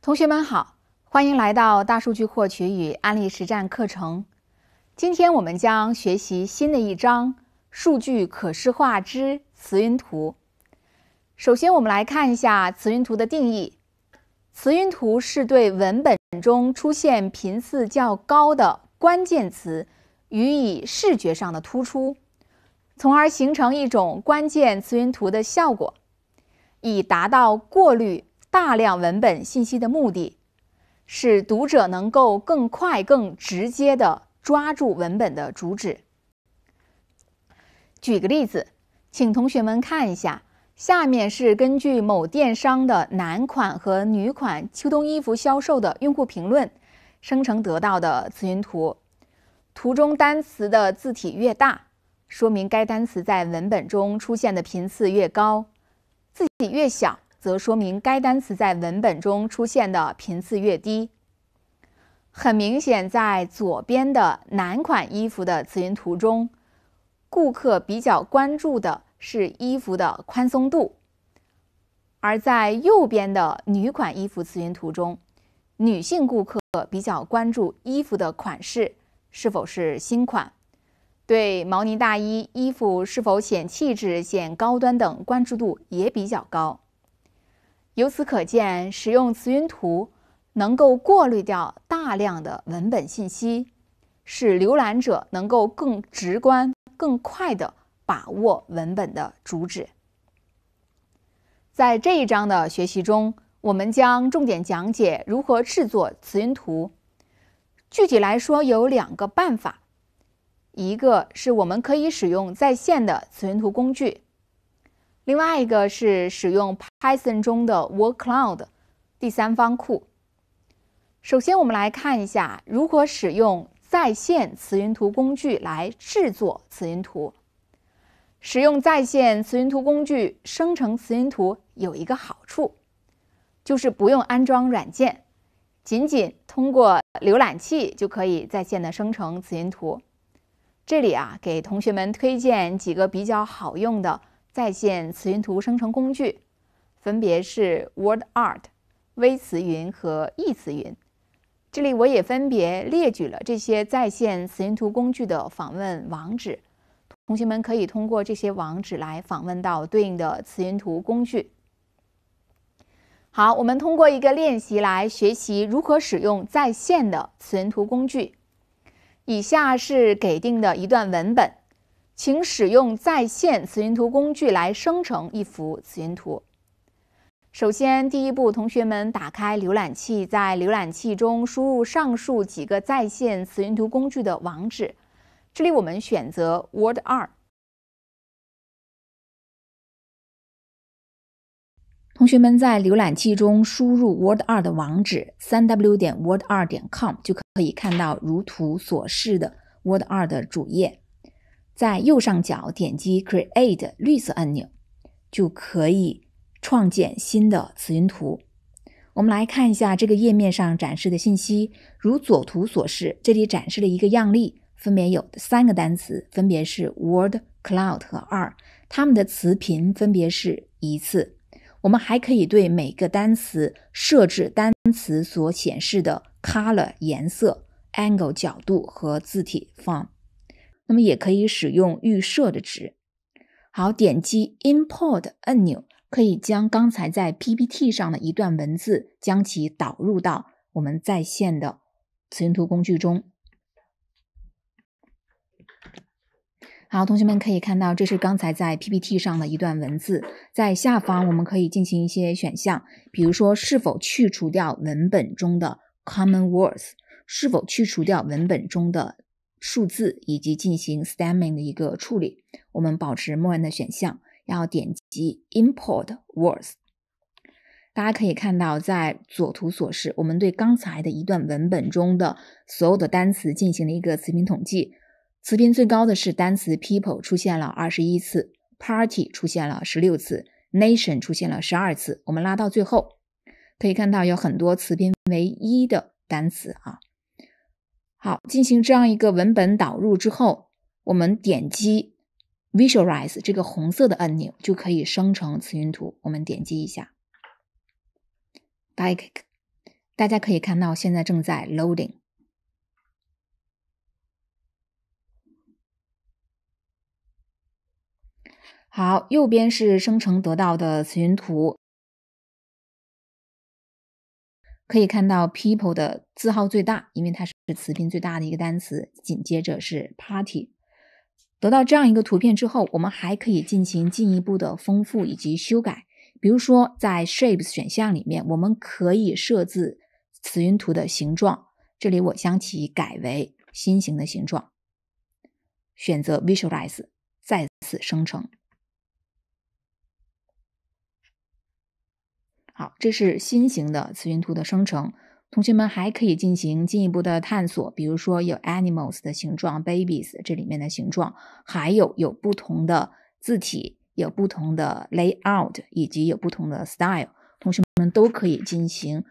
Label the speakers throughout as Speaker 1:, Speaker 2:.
Speaker 1: 同学们好，欢迎来到大数据获取与案例实战课程。今天我们将学习新的一章——数据可视化之词云图。首先，我们来看一下词云图的定义。词云图是对文本中出现频次较高的关键词予以视觉上的突出，从而形成一种关键词云图的效果，以达到过滤。大量文本信息的目的，使读者能够更快、更直接地抓住文本的主旨。举个例子，请同学们看一下，下面是根据某电商的男款和女款秋冬衣服销售的用户评论生成得到的词云图。图中单词的字体越大，说明该单词在文本中出现的频次越高；字体越小。则说明该单词在文本中出现的频次越低。很明显，在左边的男款衣服的词云图中，顾客比较关注的是衣服的宽松度；而在右边的女款衣服词云图中，女性顾客比较关注衣服的款式是否是新款，对毛呢大衣、衣服是否显气质、显高端等关注度也比较高。由此可见，使用词云图能够过滤掉大量的文本信息，使浏览者能够更直观、更快的把握文本的主旨。在这一章的学习中，我们将重点讲解如何制作词云图。具体来说，有两个办法：一个是我们可以使用在线的词云图工具。另外一个是使用 Python 中的 w o r k Cloud 第三方库。首先，我们来看一下如何使用在线词云图工具来制作词云图。使用在线词云图工具生成词云图有一个好处，就是不用安装软件，仅仅通过浏览器就可以在线的生成词云图。这里啊，给同学们推荐几个比较好用的。在线词云图生成工具分别是 WordArt、微词云和易词云。这里我也分别列举了这些在线词云图工具的访问网址，同学们可以通过这些网址来访问到对应的词云图工具。好，我们通过一个练习来学习如何使用在线的词云图工具。以下是给定的一段文本。请使用在线词云图工具来生成一幅词云图。首先，第一步，同学们打开浏览器，在浏览器中输入上述几个在线词云图工具的网址。这里我们选择 Word 二。同学们在浏览器中输入 Word 二的网址：三 w 点 word 二点 com，就可以看到如图所示的 Word 二的主页。在右上角点击 Create 绿色按钮，就可以创建新的词云图。我们来看一下这个页面上展示的信息，如左图所示。这里展示了一个样例，分别有三个单词，分别是 Word Cloud 和 R，它们的词频分别是一次。我们还可以对每个单词设置单词所显示的 Color 颜色、Angle 角度和字体 Font。那么也可以使用预设的值。好，点击 Import 按钮，可以将刚才在 PPT 上的一段文字，将其导入到我们在线的磁云图工具中。好，同学们可以看到，这是刚才在 PPT 上的一段文字，在下方我们可以进行一些选项，比如说是否去除掉文本中的 Common Words，是否去除掉文本中的。数字以及进行 stemming 的一个处理，我们保持默认的选项，然后点击 Import Words。大家可以看到，在左图所示，我们对刚才的一段文本中的所有的单词进行了一个词频统计，词频最高的是单词 people 出现了二十一次，party 出现了十六次，nation 出现了十二次。我们拉到最后，可以看到有很多词频为一的单词啊。好，进行这样一个文本导入之后，我们点击 Visualize 这个红色的按钮，就可以生成词云图。我们点击一下，大家可大家可以看到，现在正在 loading。好，右边是生成得到的词云图。可以看到 people 的字号最大，因为它是词频最大的一个单词。紧接着是 party。得到这样一个图片之后，我们还可以进行进一步的丰富以及修改。比如说，在 shapes 选项里面，我们可以设置词云图的形状。这里我将其改为心形的形状，选择 visualize，再次生成。好，这是新型的词云图的生成。同学们还可以进行进一步的探索，比如说有 animals 的形状，babies 这里面的形状，还有有不同的字体，有不同的 layout，以及有不同的 style。同学们都可以进行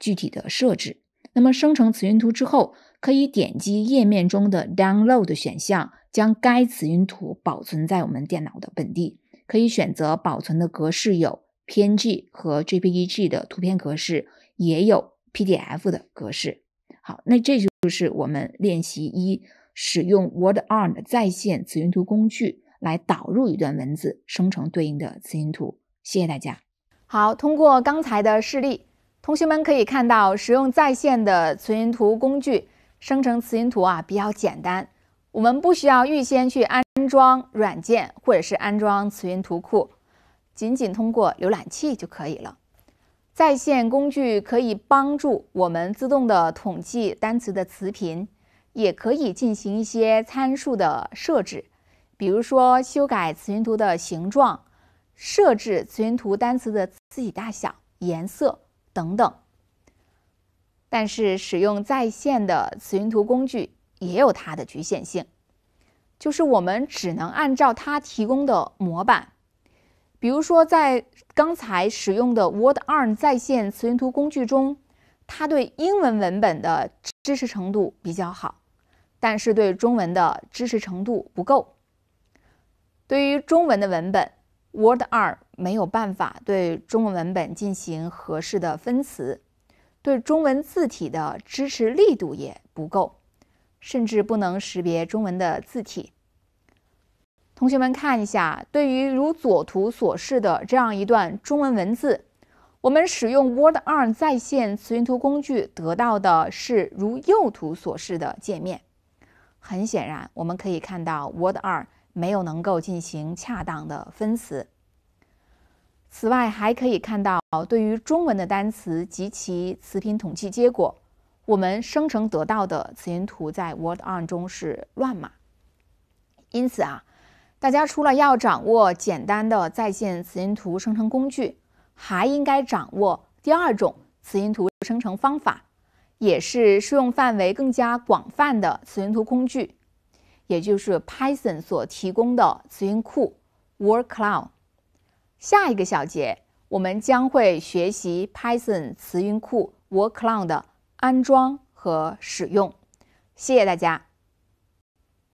Speaker 1: 具体的设置。那么生成磁云图之后，可以点击页面中的 download 选项，将该磁云图保存在我们电脑的本地。可以选择保存的格式有。PNG 和 JPEG 的图片格式，也有 PDF 的格式。好，那这就是我们练习一，使用 WordOn 的在线词云图工具来导入一段文字，生成对应的词云图。谢谢大家。好，通过刚才的示例，同学们可以看到，使用在线的词云图工具生成词云图啊，比较简单。我们不需要预先去安装软件，或者是安装词云图库。仅仅通过浏览器就可以了。在线工具可以帮助我们自动的统计单词的词频，也可以进行一些参数的设置，比如说修改词云图的形状，设置词云图单词的字体大小、颜色等等。但是，使用在线的词云图工具也有它的局限性，就是我们只能按照它提供的模板。比如说，在刚才使用的 Word on 在线词源图工具中，它对英文文本的支持程度比较好，但是对中文的支持程度不够。对于中文的文本，Word 2没有办法对中文文本进行合适的分词，对中文字体的支持力度也不够，甚至不能识别中文的字体。同学们看一下，对于如左图所示的这样一段中文文字，我们使用 Word on 在线词云图工具得到的是如右图所示的界面。很显然，我们可以看到 Word on 没有能够进行恰当的分词。此外，还可以看到，对于中文的单词及其词频统计结果，我们生成得到的词云图在 Word on 中是乱码。因此啊。大家除了要掌握简单的在线词音图生成工具，还应该掌握第二种词音图生成方法，也是适用范围更加广泛的词音图工具，也就是 Python 所提供的词音库 Word Cloud。下一个小节，我们将会学习 Python 词音库 Word Cloud 的安装和使用。谢谢大家。